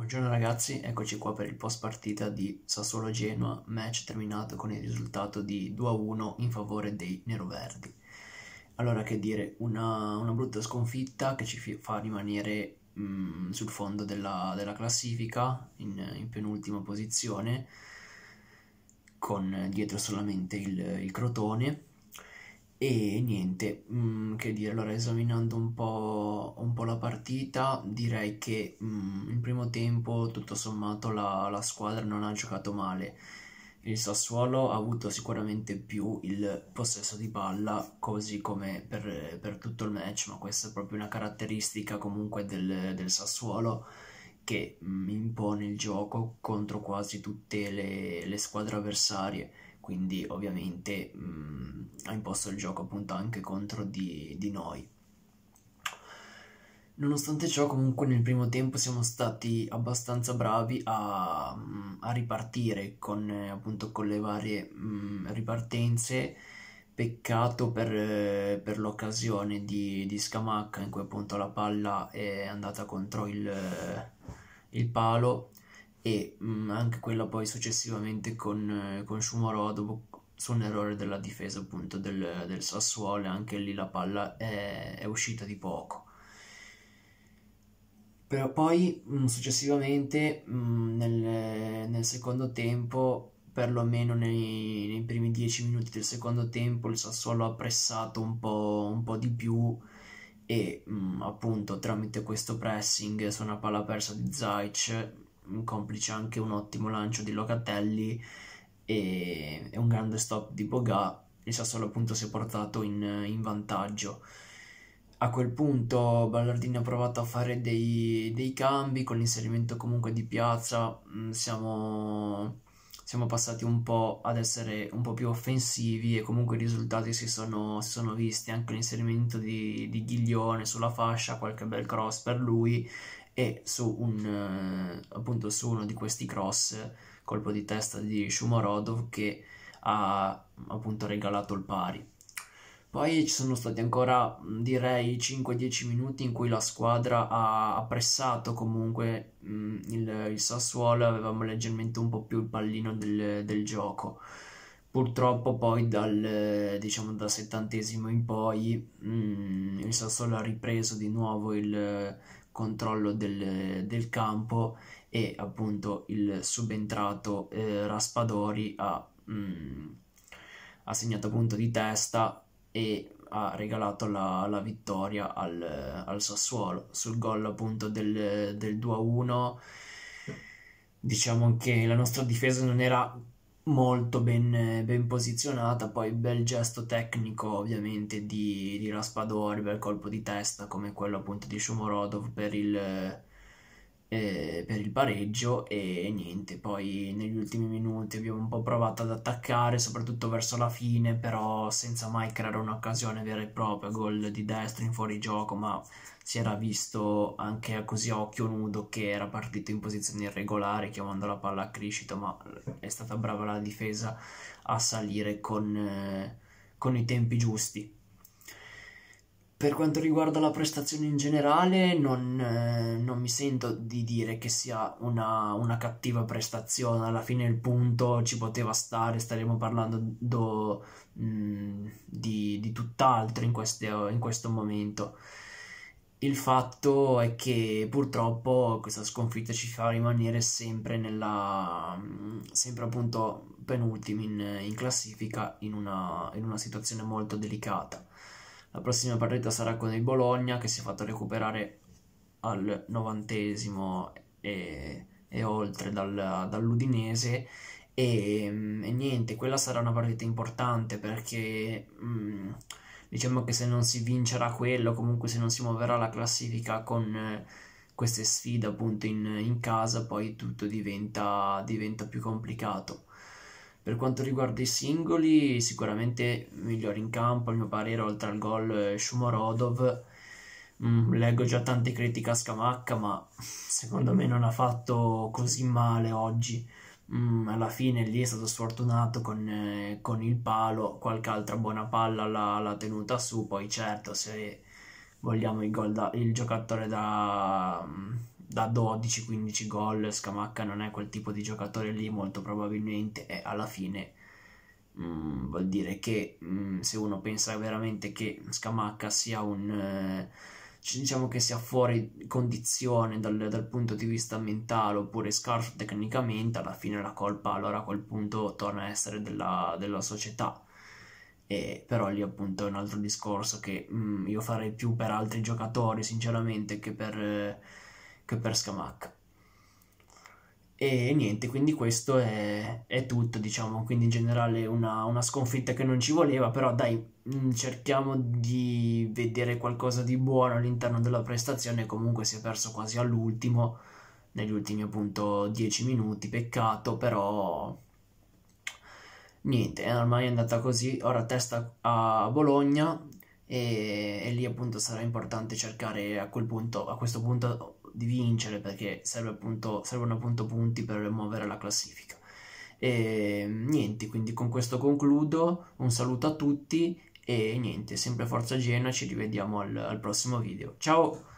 Buongiorno ragazzi, eccoci qua per il post partita di Sassuolo-Genoa, match terminato con il risultato di 2-1 in favore dei neroverdi. Allora che dire, una, una brutta sconfitta che ci fa rimanere mh, mm, sul fondo della, della classifica, in, in, penultima posizione, con dietro solamente il, il Crotone e niente, mh, mm, che dire, allora esaminando un po', un po', la partita, direi che mh, mm, in primo tempo tutto sommato la, la, squadra non ha giocato male. Il Sassuolo ha avuto sicuramente più il possesso di palla, così come per, per tutto il match, ma questa è proprio una caratteristica comunque del, del Sassuolo che mh, mm, impone il gioco contro quasi tutte le, le squadre avversarie quindi ovviamente mh, mm, ha imposto il gioco appunto anche contro di, di noi. Nonostante ciò, comunque nel primo tempo siamo stati abbastanza bravi a, mm, a ripartire con, eh, appunto, con, le varie mh, mm, ripartenze. Peccato per, eh, per l'occasione di, di, Scamacca in cui appunto la palla è andata contro il, eh, il palo e mh, mm, anche quella poi successivamente con, eh, con Shumaro dopo su un errore della difesa appunto del, del Sassuolo anche lì la palla è, è uscita di poco però poi mh, mm, successivamente mh, mm, nel, nel, secondo tempo perlomeno nei, nei primi dieci minuti del secondo tempo il Sassuolo ha pressato un po', un po di più e appunto tramite questo pressing su una palla persa di Zajc complice anche un ottimo lancio di Locatelli e, e un grande stop di Boga, il Sassuolo appunto si è portato in, in vantaggio. A quel punto Ballardini ha provato a fare dei, dei cambi con l'inserimento comunque di Piazza, mm, siamo, siamo, passati un po' ad essere un po' più offensivi e comunque i risultati si sono, si sono visti, anche l'inserimento di, di Ghiglione sulla fascia, qualche bel cross per lui e su, un, eh, appunto, su uno di questi cross, colpo di testa di Shumarodov che ha appunto regalato il pari. Poi ci sono stati ancora, direi, 5-10 minuti in cui la squadra ha pressato comunque mh, il, il, Sassuolo, avevamo leggermente un po' più il pallino del, del gioco. Purtroppo poi dal, diciamo, dal settantesimo in poi mh, il Sassuolo ha ripreso di nuovo il, controllo del, del campo e appunto il subentrato eh, Raspadori ha, mh, mm, ha segnato punto di testa e ha regalato la, la vittoria al, al, Sassuolo sul gol appunto del, del 2-1 diciamo che la nostra difesa non era molto ben, ben, posizionata, poi bel gesto tecnico ovviamente di, di, Raspadori, bel colpo di testa come quello appunto di Shumorodov per il, eh, per il pareggio e niente, poi negli ultimi minuti minuti abbiamo un po' provato ad attaccare, soprattutto verso la fine, però senza mai creare un'occasione vera e propria, gol di destra in fuorigioco, ma si era visto anche così a occhio nudo che era partito in posizione irregolare, chiamando la palla a crescita, ma è stata brava la difesa a salire con, eh, con i tempi giusti. Per quanto riguarda la prestazione in generale, non, eh, non mi sento di dire che sia una, una, cattiva prestazione. Alla fine il punto ci poteva stare, staremo parlando do, mh, mm, di, di tutt'altro in, in, questo momento. Il fatto è che purtroppo questa sconfitta ci fa rimanere sempre, nella, mm, sempre penultimi in, in, classifica in una, in una situazione molto delicata. La prossima partita sarà con il Bologna che si è fatto recuperare al novantesimo e, e oltre dal, dall'Udinese e, mm, e, niente, quella sarà una partita importante perché mh, mm, diciamo che se non si vincerà quello, comunque se non si muoverà la classifica con eh, queste sfide appunto in, in, casa, poi tutto diventa, diventa più complicato. Per quanto riguarda i singoli, sicuramente migliore in campo, a mio parere, oltre al gol eh, Shumorodov. Mm, leggo già tante critiche a Scamacca, ma secondo me non ha fatto così male oggi. Mm, alla fine lì è stato sfortunato con, eh, con il palo, qualche altra buona palla l'ha, tenuta su, poi certo se vogliamo il, da, il giocatore da, mm, da 12-15 gol, Scamacca non è quel tipo di giocatore lì molto probabilmente e alla fine mh, mm, vuol dire che mh, mm, se uno pensa veramente che Scamacca sia un... Eh, diciamo che sia fuori condizione dal, dal, punto di vista mentale oppure scarso tecnicamente, alla fine la colpa allora a quel punto torna a essere della, della società. E, però lì appunto è un altro discorso che mh, mm, io farei più per altri giocatori sinceramente che per... Eh, che per Scamac. E niente, quindi questo è, è tutto, diciamo, quindi in generale una, una, sconfitta che non ci voleva, però dai, mm, cerchiamo di vedere qualcosa di buono all'interno della prestazione, comunque si è perso quasi all'ultimo, negli ultimi appunto 10 minuti, peccato, però niente, ormai è andata così, ora testa a Bologna e, e, lì appunto sarà importante cercare a quel punto, a questo punto di vincere perché serve appunto, servono appunto punti per muovere la classifica. E niente, quindi con questo concludo, un saluto a tutti e niente, sempre Forza Genoa, ci rivediamo al, al prossimo video. Ciao!